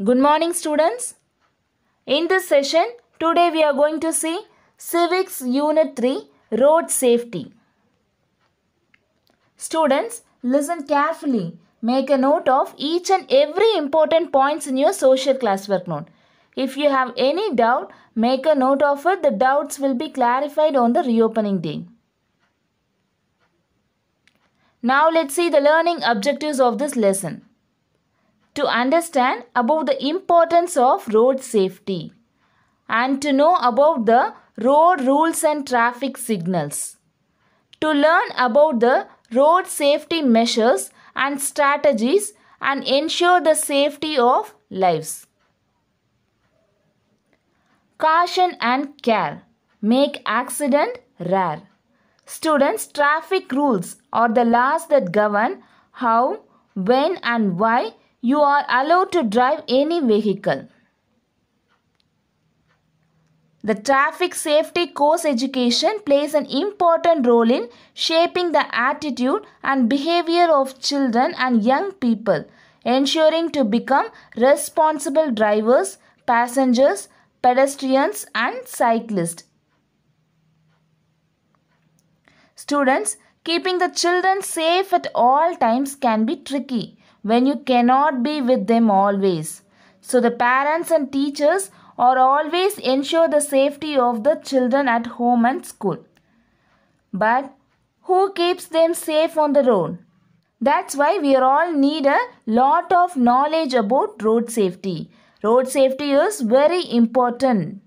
Good morning students. In this session, today we are going to see Civics Unit 3 Road Safety. Students, listen carefully. Make a note of each and every important points in your social classwork note. If you have any doubt, make a note of it. The doubts will be clarified on the reopening day. Now let's see the learning objectives of this lesson to understand about the importance of road safety and to know about the road rules and traffic signals. To learn about the road safety measures and strategies and ensure the safety of lives. Caution and care make accident rare. Students, traffic rules are the laws that govern how, when and why you are allowed to drive any vehicle. The traffic safety course education plays an important role in shaping the attitude and behavior of children and young people, ensuring to become responsible drivers, passengers, pedestrians and cyclists. Students, keeping the children safe at all times can be tricky when you cannot be with them always. So the parents and teachers are always ensure the safety of the children at home and school. But who keeps them safe on the road? That's why we all need a lot of knowledge about road safety. Road safety is very important.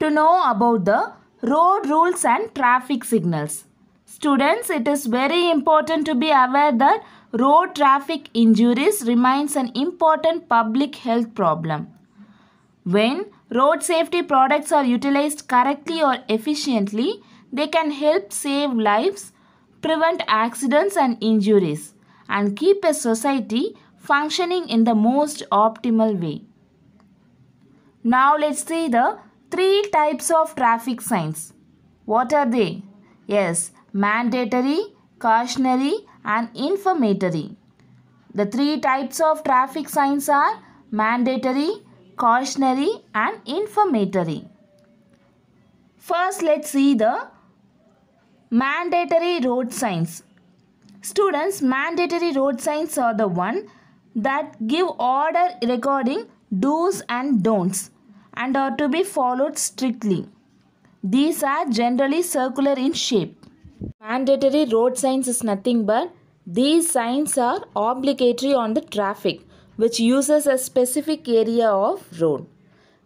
To know about the road rules and traffic signals. Students, it is very important to be aware that road traffic injuries remains an important public health problem. When road safety products are utilized correctly or efficiently, they can help save lives, prevent accidents and injuries, and keep a society functioning in the most optimal way. Now let's see the three types of traffic signs. What are they? Yes, mandatory, cautionary and informatory. The three types of traffic signs are mandatory, cautionary and informatory. First let's see the mandatory road signs. Students, mandatory road signs are the one that give order regarding do's and don'ts and are to be followed strictly. These are generally circular in shape. Mandatory road signs is nothing but these signs are obligatory on the traffic which uses a specific area of road.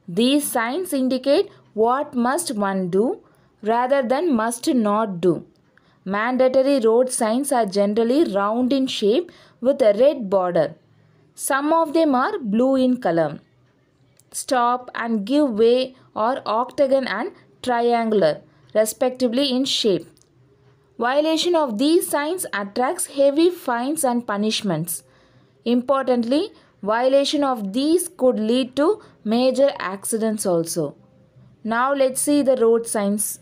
These signs indicate what must one do rather than must not do. Mandatory road signs are generally round in shape with a red border. Some of them are blue in color. Stop and give way are octagon and triangular respectively in shape. Violation of these signs attracts heavy fines and punishments. Importantly, violation of these could lead to major accidents also. Now let's see the road signs.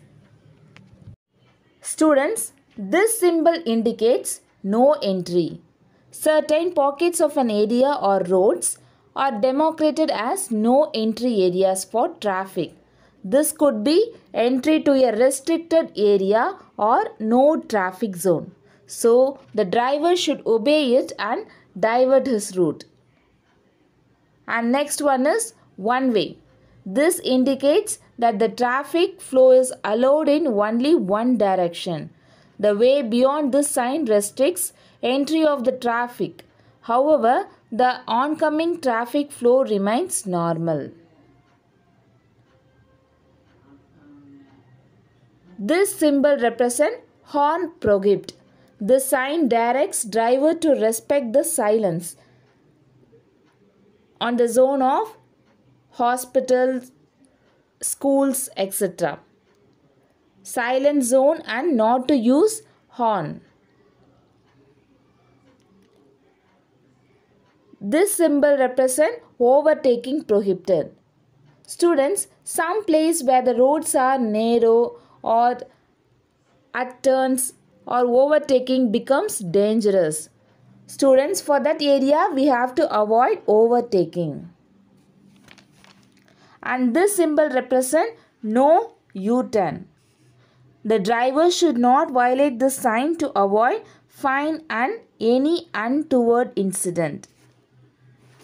Students, this symbol indicates no entry. Certain pockets of an area or roads are demarcated as no entry areas for traffic. This could be entry to a restricted area or no traffic zone. So the driver should obey it and divert his route. And next one is one way. This indicates that the traffic flow is allowed in only one direction. The way beyond this sign restricts entry of the traffic. However, the oncoming traffic flow remains normal. This symbol represents horn prohibited. The sign directs driver to respect the silence on the zone of hospitals, schools, etc. Silent zone and not to use horn. This symbol represents overtaking prohibited. Students, some place where the roads are narrow or at turns or overtaking becomes dangerous. Students, for that area, we have to avoid overtaking. And this symbol represents no U-turn. The driver should not violate this sign to avoid fine and any untoward incident.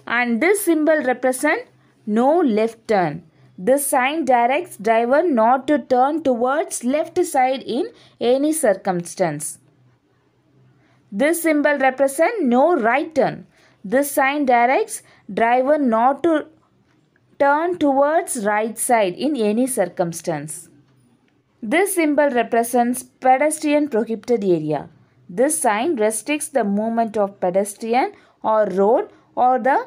And this symbol represents no left turn. This sign directs driver not to turn towards left side in any circumstance. This symbol represents no right turn. This sign directs driver not to turn towards right side in any circumstance. This symbol represents pedestrian prohibited area. This sign restricts the movement of pedestrian or road or the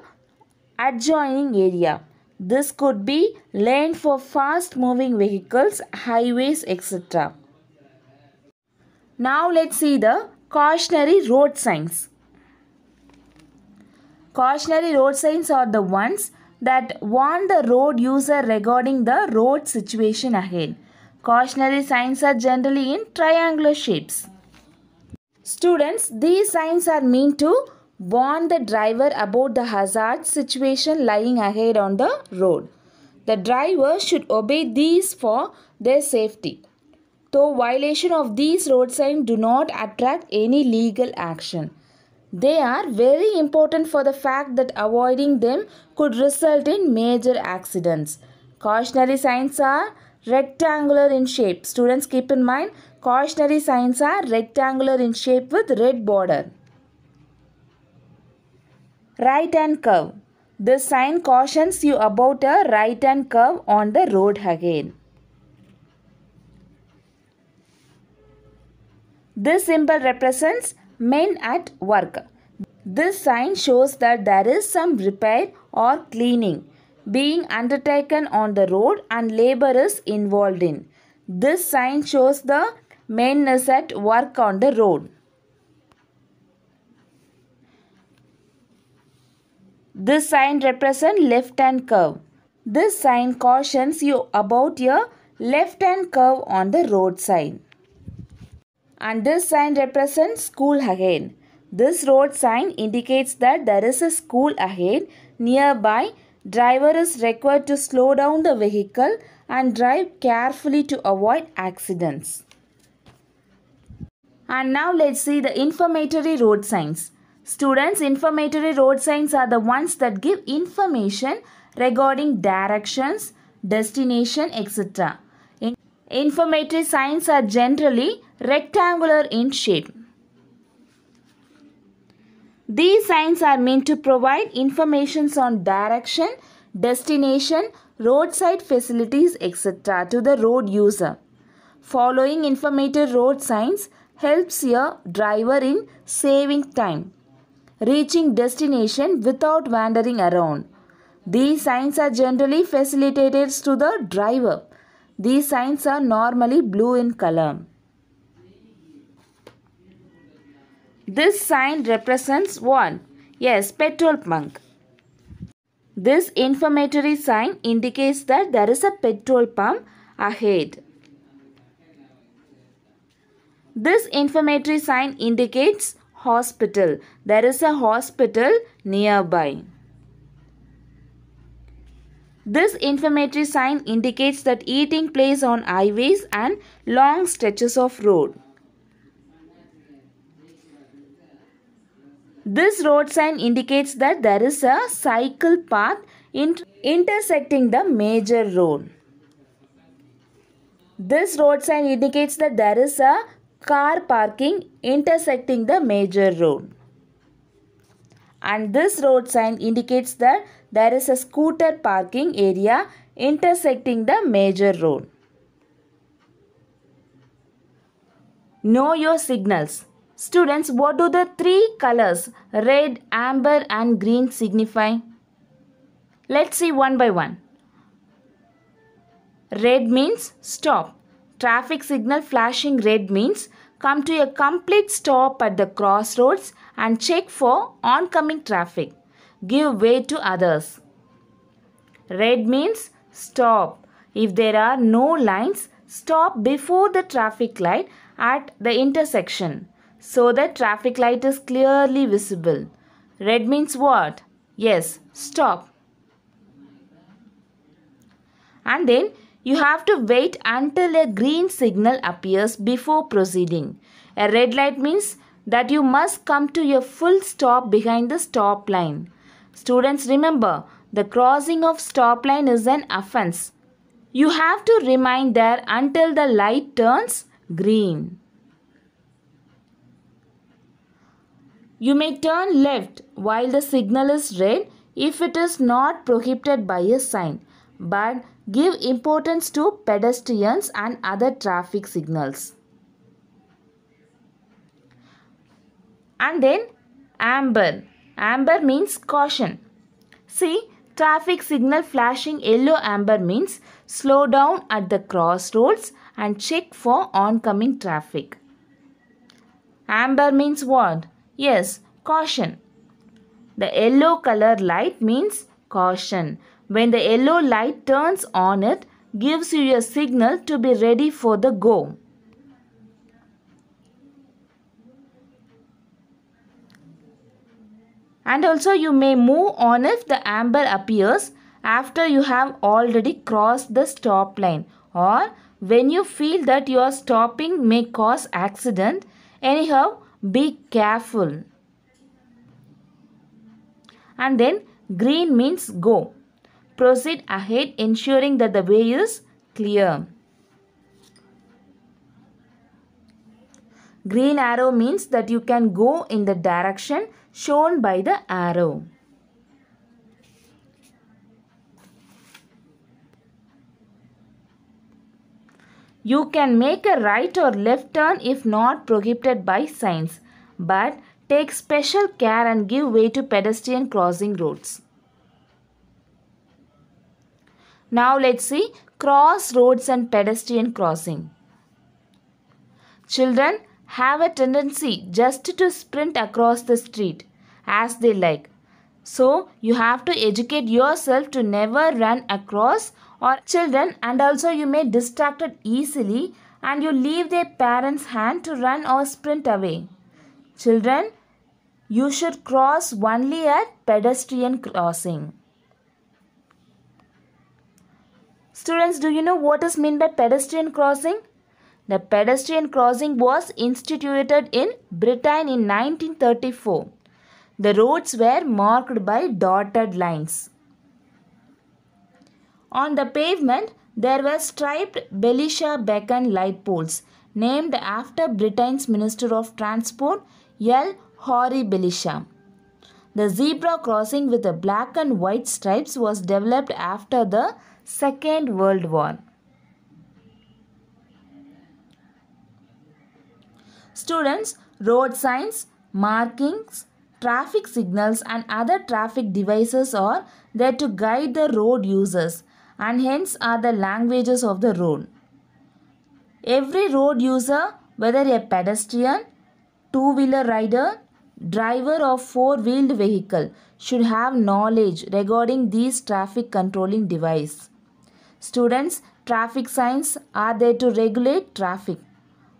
adjoining area. This could be lane for fast moving vehicles, highways, etc. Now let's see the cautionary road signs. Cautionary road signs are the ones that warn the road user regarding the road situation ahead. Cautionary signs are generally in triangular shapes. Students, these signs are meant to warned the driver about the hazard situation lying ahead on the road. The driver should obey these for their safety. Though violation of these road signs do not attract any legal action. They are very important for the fact that avoiding them could result in major accidents. Cautionary signs are rectangular in shape. Students keep in mind cautionary signs are rectangular in shape with red border right hand curve. This sign cautions you about a right hand curve on the road again. This symbol represents men at work. This sign shows that there is some repair or cleaning being undertaken on the road and labor is involved in. This sign shows the men is at work on the road. This sign represents left hand curve. This sign cautions you about your left hand curve on the road sign. And this sign represents school again. This road sign indicates that there is a school ahead nearby. Driver is required to slow down the vehicle and drive carefully to avoid accidents. And now let's see the informatory road signs. Students, informatory road signs are the ones that give information regarding directions, destination, etc. In informatory signs are generally rectangular in shape. These signs are meant to provide information on direction, destination, roadside facilities, etc. to the road user. Following informative road signs helps your driver in saving time reaching destination without wandering around. These signs are generally facilitated to the driver. These signs are normally blue in color. This sign represents one. Yes, petrol pump. This informatory sign indicates that there is a petrol pump ahead. This informatory sign indicates hospital. There is a hospital nearby. This inflammatory sign indicates that eating plays on highways and long stretches of road. This road sign indicates that there is a cycle path inter intersecting the major road. This road sign indicates that there is a car parking intersecting the major road. And this road sign indicates that there is a scooter parking area intersecting the major road. Know your signals. Students, what do the three colors red, amber and green signify? Let's see one by one. Red means stop. Traffic signal flashing red means come to a complete stop at the crossroads and check for oncoming traffic. Give way to others. Red means stop. If there are no lines, stop before the traffic light at the intersection so that traffic light is clearly visible. Red means what? Yes, stop. And then you have to wait until a green signal appears before proceeding. A red light means that you must come to a full stop behind the stop line. Students remember, the crossing of stop line is an offense. You have to remain there until the light turns green. You may turn left while the signal is red if it is not prohibited by a sign. But Give importance to pedestrians and other traffic signals. And then amber. Amber means caution. See, traffic signal flashing yellow amber means slow down at the crossroads and check for oncoming traffic. Amber means what? Yes, caution. The yellow color light means caution. When the yellow light turns on it, gives you a signal to be ready for the go. And also you may move on if the amber appears after you have already crossed the stop line or when you feel that your stopping may cause accident. Anyhow, be careful. And then green means go. Proceed ahead ensuring that the way is clear. Green arrow means that you can go in the direction shown by the arrow. You can make a right or left turn if not prohibited by signs, but take special care and give way to pedestrian crossing roads. Now let's see crossroads and pedestrian crossing. Children have a tendency just to sprint across the street as they like. So you have to educate yourself to never run across or children and also you may distracted easily and you leave their parents hand to run or sprint away. Children, you should cross only at pedestrian crossing. Students, do you know what is meant by pedestrian crossing? The pedestrian crossing was instituted in Britain in 1934. The roads were marked by dotted lines. On the pavement, there were striped Belisha Beacon light poles named after Britain's Minister of Transport, L. hori Belisha. The zebra crossing with the black and white stripes was developed after the Second World War. Students, road signs, markings, traffic signals and other traffic devices are there to guide the road users and hence are the languages of the road. Every road user, whether a pedestrian, two-wheeler rider, driver of four-wheeled vehicle should have knowledge regarding these traffic controlling devices. Students, traffic signs are there to regulate traffic,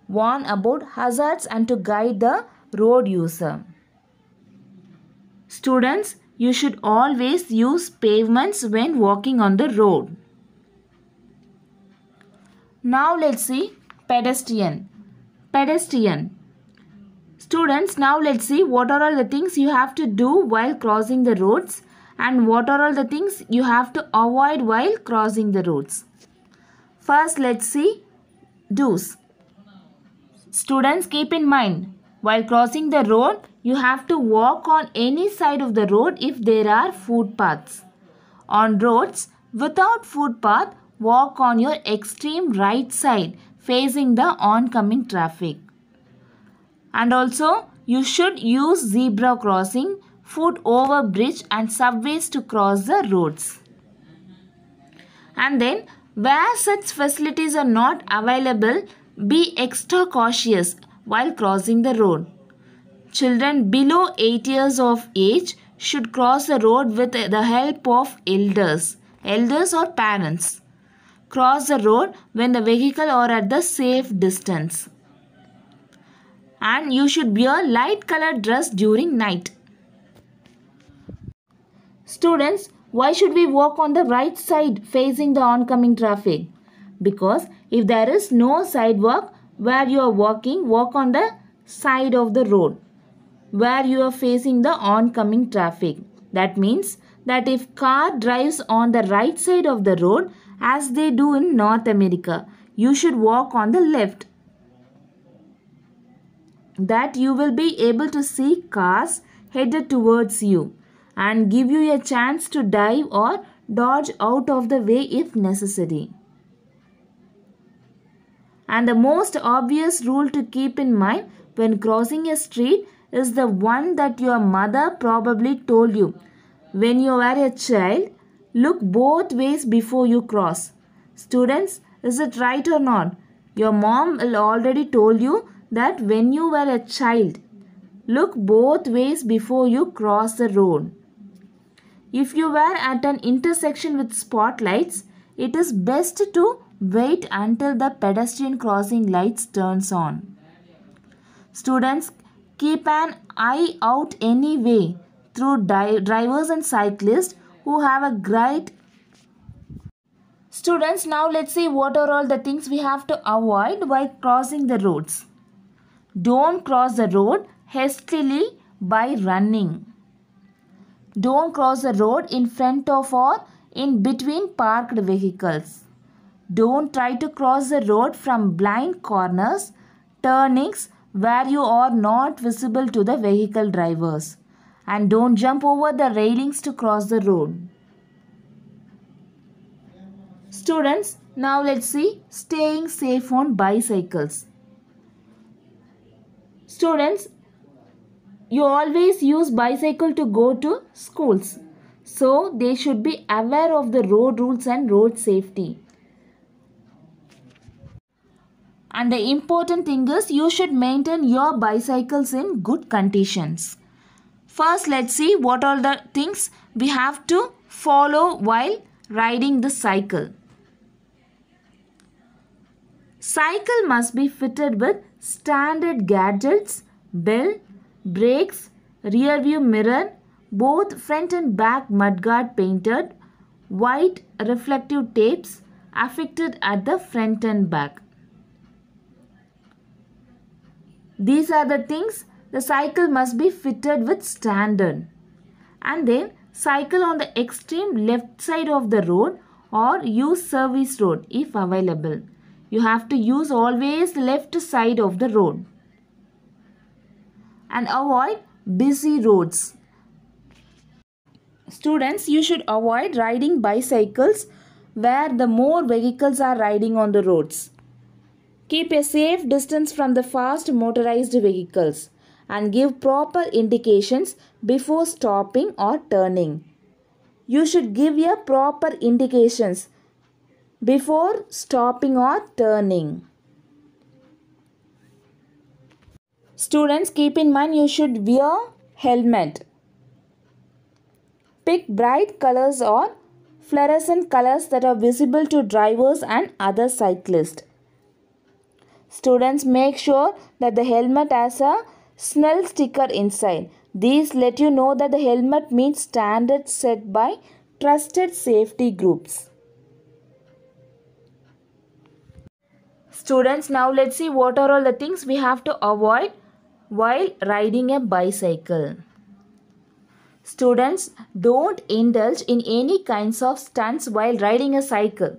warn about hazards and to guide the road user. Students, you should always use pavements when walking on the road. Now let's see pedestrian. Pedestrian. Students, now let's see what are all the things you have to do while crossing the roads and what are all the things you have to avoid while crossing the roads. First, let's see do's. Students, keep in mind while crossing the road, you have to walk on any side of the road if there are footpaths. On roads without footpath, walk on your extreme right side facing the oncoming traffic. And also, you should use zebra crossing foot over bridge and subways to cross the roads. And then where such facilities are not available, be extra cautious while crossing the road. Children below 8 years of age should cross the road with the help of elders, elders or parents. Cross the road when the vehicle are at the safe distance. And you should wear light colored dress during night. Students, why should we walk on the right side facing the oncoming traffic? Because if there is no sidewalk where you are walking, walk on the side of the road where you are facing the oncoming traffic. That means that if car drives on the right side of the road as they do in North America, you should walk on the left. That you will be able to see cars headed towards you and give you a chance to dive or dodge out of the way if necessary. And the most obvious rule to keep in mind when crossing a street is the one that your mother probably told you. When you were a child, look both ways before you cross. Students, is it right or not? Your mom already told you that when you were a child, look both ways before you cross the road. If you were at an intersection with spotlights, it is best to wait until the pedestrian crossing lights turns on. Students, keep an eye out anyway through drivers and cyclists who have a great Students, now let's see what are all the things we have to avoid while crossing the roads. Don't cross the road hastily by running. Don't cross the road in front of or in between parked vehicles. Don't try to cross the road from blind corners, turnings where you are not visible to the vehicle drivers. And don't jump over the railings to cross the road. Students, now let's see staying safe on bicycles. Students, you always use bicycle to go to schools. So they should be aware of the road rules and road safety. And the important thing is you should maintain your bicycles in good conditions. First let's see what all the things we have to follow while riding the cycle. Cycle must be fitted with standard gadgets, bell, brakes, rear view mirror, both front and back mudguard painted, white reflective tapes affixed at the front and back. These are the things the cycle must be fitted with standard. And then cycle on the extreme left side of the road or use service road if available. You have to use always left side of the road and avoid busy roads. Students, you should avoid riding bicycles where the more vehicles are riding on the roads. Keep a safe distance from the fast motorized vehicles and give proper indications before stopping or turning. You should give your proper indications before stopping or turning. Students, keep in mind you should wear helmet. Pick bright colors or fluorescent colors that are visible to drivers and other cyclists. Students, make sure that the helmet has a Snell sticker inside. These let you know that the helmet meets standards set by trusted safety groups. Students, now let's see what are all the things we have to avoid while riding a bicycle. Students, don't indulge in any kinds of stunts while riding a cycle.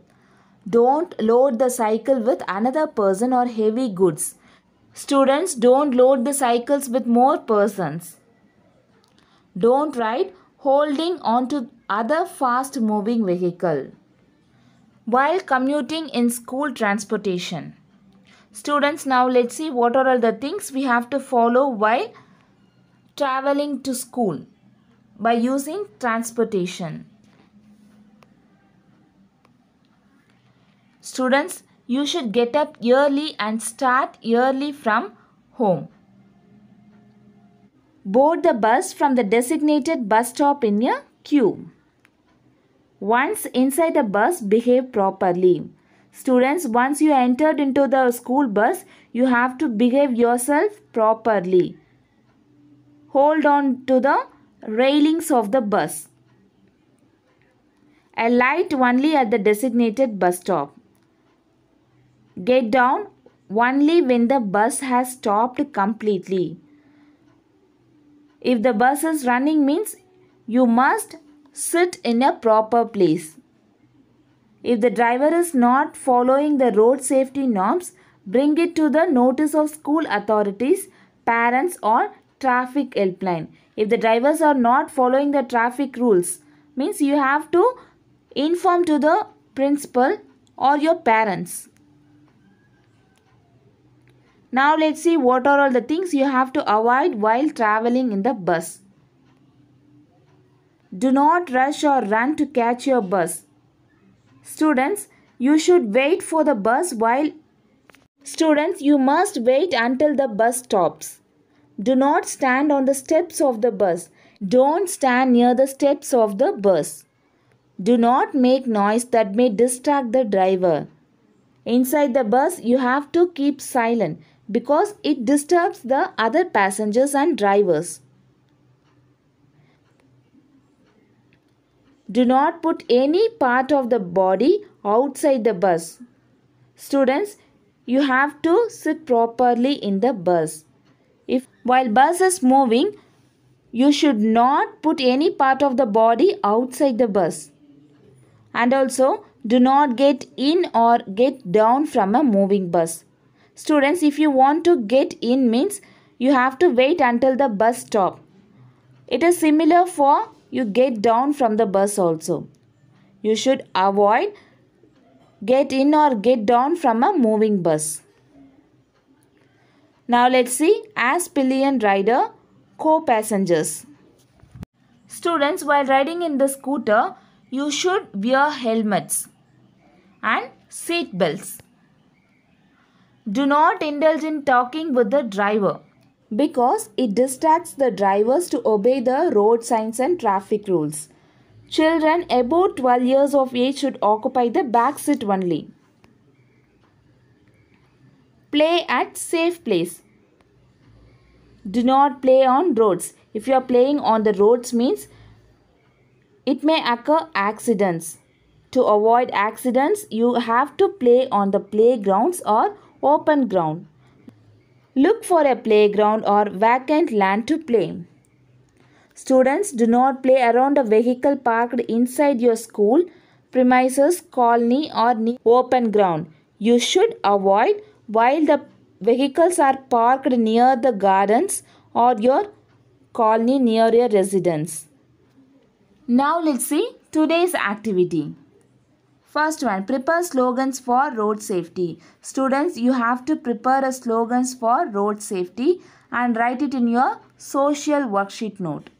Don't load the cycle with another person or heavy goods. Students, don't load the cycles with more persons. Don't ride holding onto other fast moving vehicle while commuting in school transportation. Students, now let's see what are all the things we have to follow while traveling to school by using transportation. Students, you should get up early and start early from home. Board the bus from the designated bus stop in a queue. Once inside the bus, behave properly. Students, once you entered into the school bus, you have to behave yourself properly. Hold on to the railings of the bus. Alight only at the designated bus stop. Get down only when the bus has stopped completely. If the bus is running means you must sit in a proper place. If the driver is not following the road safety norms, bring it to the notice of school authorities, parents or traffic helpline. If the drivers are not following the traffic rules, means you have to inform to the principal or your parents. Now let's see what are all the things you have to avoid while traveling in the bus. Do not rush or run to catch your bus. Students, you should wait for the bus while Students, you must wait until the bus stops. Do not stand on the steps of the bus. Don't stand near the steps of the bus. Do not make noise that may distract the driver. Inside the bus, you have to keep silent because it disturbs the other passengers and drivers. Do not put any part of the body outside the bus. Students, you have to sit properly in the bus. If while bus is moving, you should not put any part of the body outside the bus. And also, do not get in or get down from a moving bus. Students, if you want to get in means you have to wait until the bus stop. It is similar for you get down from the bus also. You should avoid get in or get down from a moving bus. Now let's see As pillion rider co-passengers. Students while riding in the scooter you should wear helmets and seat belts. Do not indulge in talking with the driver because it distracts the drivers to obey the road signs and traffic rules. Children above 12 years of age should occupy the back seat only. Play at safe place. Do not play on roads. If you are playing on the roads means it may occur accidents. To avoid accidents, you have to play on the playgrounds or open ground. Look for a playground or vacant land to play. Students, do not play around a vehicle parked inside your school, premises, colony or open ground. You should avoid while the vehicles are parked near the gardens or your colony near your residence. Now let's see today's activity. First one, prepare slogans for road safety. Students, you have to prepare a slogans for road safety and write it in your social worksheet note.